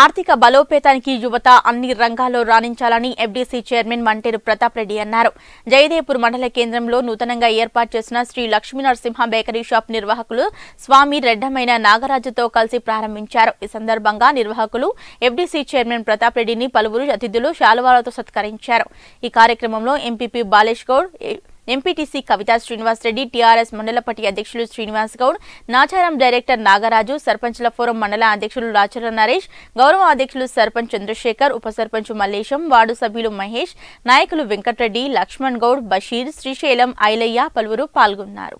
ఆర్థిక బలోపేతానికి యువత అన్ని రంగాల్లో రాణించాలని ఎఫ్డీసీ చైర్మన్ మంటేరు ప్రతాప్ రెడ్డి అన్నారు జయదేపూర్ మండల కేంద్రంలో నూతనంగా ఏర్పాటు చేసిన శ్రీ లక్ష్మీనరసింహ బేకరీ షాప్ నిర్వాహకులు స్వామి రెడ్డమైన నాగరాజుతో కలిసి ప్రారంభించారు ఈ సందర్భంగా నిర్వాహకులు ఎఫ్డీసీ చైర్మన్ ప్రతాప్ రెడ్డిని పలువురు అతిథులు శాలువాలతో సత్కరించారు ఈ కార్యక్రమంలో MPP Balesh Goud MPTC Kavitha Srinivas Reddy TRS మండలపట్టి అధ్యక్షులు శ్రీనివాస్ గౌడ్ నాచారం డైరెక్టర్ నాగరాజు సర్పంచ్ల ఫోరం మండల అధ్యక్షులు రాచర నరేష్ గౌరవ అధ్యక్షులు సర్పంచ్ చంద్రశేఖర్ ఉప సర్పంచ్ మల్లేశం వార్డు సభ్యులు మహేష్ నాయకులు వెంకటరెడ్డి లక్ష్మణ్ గౌడ్ బషీర్ శ్రీశైలం ఐలయ్య పలువురు పాల్గొన్నారు